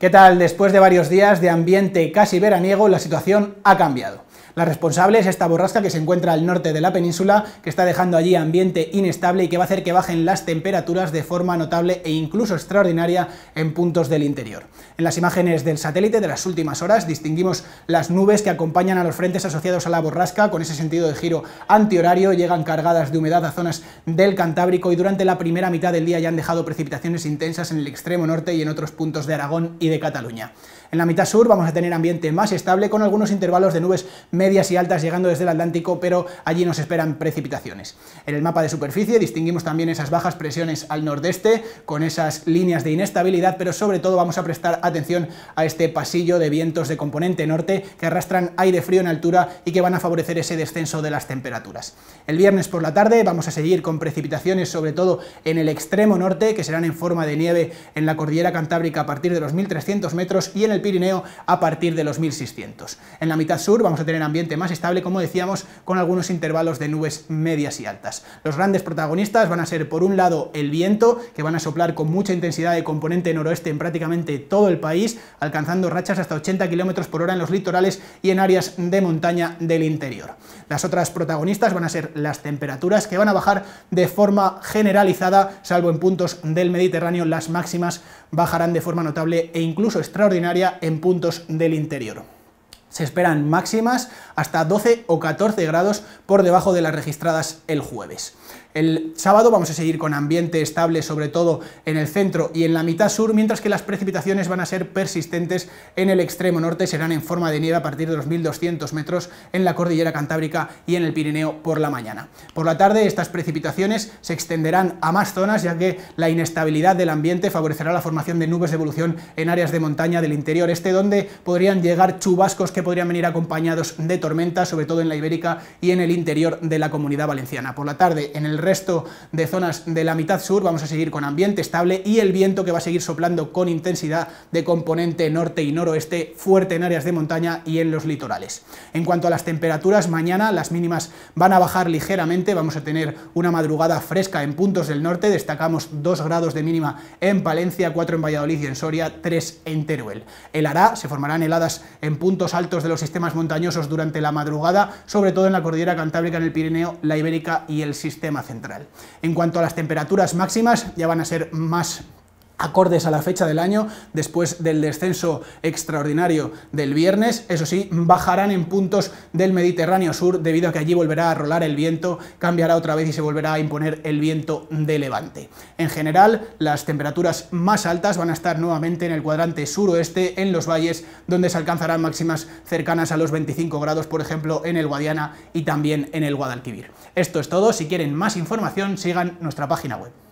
¿Qué tal? Después de varios días de ambiente casi veraniego, la situación ha cambiado. La responsable es esta borrasca que se encuentra al norte de la península, que está dejando allí ambiente inestable y que va a hacer que bajen las temperaturas de forma notable e incluso extraordinaria en puntos del interior. En las imágenes del satélite de las últimas horas distinguimos las nubes que acompañan a los frentes asociados a la borrasca, con ese sentido de giro antihorario, llegan cargadas de humedad a zonas del Cantábrico y durante la primera mitad del día ya han dejado precipitaciones intensas en el extremo norte y en otros puntos de Aragón y de Cataluña. En la mitad sur vamos a tener ambiente más estable con algunos intervalos de nubes medias y altas llegando desde el Atlántico, pero allí nos esperan precipitaciones. En el mapa de superficie distinguimos también esas bajas presiones al nordeste, con esas líneas de inestabilidad, pero sobre todo vamos a prestar atención a este pasillo de vientos de componente norte que arrastran aire frío en altura y que van a favorecer ese descenso de las temperaturas. El viernes por la tarde vamos a seguir con precipitaciones sobre todo en el extremo norte, que serán en forma de nieve en la cordillera cantábrica a partir de los 1300 metros y en el Pirineo a partir de los 1600. En la mitad sur vamos a tener ambiente más estable, como decíamos, con algunos intervalos de nubes medias y altas. Los grandes protagonistas van a ser, por un lado, el viento, que van a soplar con mucha intensidad de componente noroeste en prácticamente todo el país, alcanzando rachas hasta 80 km por hora en los litorales y en áreas de montaña del interior. Las otras protagonistas van a ser las temperaturas, que van a bajar de forma generalizada, salvo en puntos del Mediterráneo, las máximas bajarán de forma notable e incluso extraordinaria en puntos del interior. Se esperan máximas hasta 12 o 14 grados por debajo de las registradas el jueves. El sábado vamos a seguir con ambiente estable, sobre todo en el centro y en la mitad sur, mientras que las precipitaciones van a ser persistentes en el extremo norte, serán en forma de nieve a partir de los 1.200 metros en la cordillera cantábrica y en el Pirineo por la mañana. Por la tarde estas precipitaciones se extenderán a más zonas, ya que la inestabilidad del ambiente favorecerá la formación de nubes de evolución en áreas de montaña del interior este, donde podrían llegar chubascos podrían venir acompañados de tormentas, sobre todo en la Ibérica y en el interior de la comunidad valenciana. Por la tarde, en el resto de zonas de la mitad sur, vamos a seguir con ambiente estable y el viento que va a seguir soplando con intensidad de componente norte y noroeste, fuerte en áreas de montaña y en los litorales. En cuanto a las temperaturas, mañana las mínimas van a bajar ligeramente, vamos a tener una madrugada fresca en puntos del norte, destacamos dos grados de mínima en valencia 4 en Valladolid y en Soria, 3 en Teruel. El hará se formarán heladas en puntos altos de los sistemas montañosos durante la madrugada, sobre todo en la cordillera cantábrica, en el Pirineo, la Ibérica y el sistema central. En cuanto a las temperaturas máximas, ya van a ser más acordes a la fecha del año, después del descenso extraordinario del viernes. Eso sí, bajarán en puntos del Mediterráneo Sur debido a que allí volverá a rolar el viento, cambiará otra vez y se volverá a imponer el viento de levante. En general, las temperaturas más altas van a estar nuevamente en el cuadrante suroeste, en los valles, donde se alcanzarán máximas cercanas a los 25 grados, por ejemplo, en el Guadiana y también en el Guadalquivir. Esto es todo, si quieren más información sigan nuestra página web.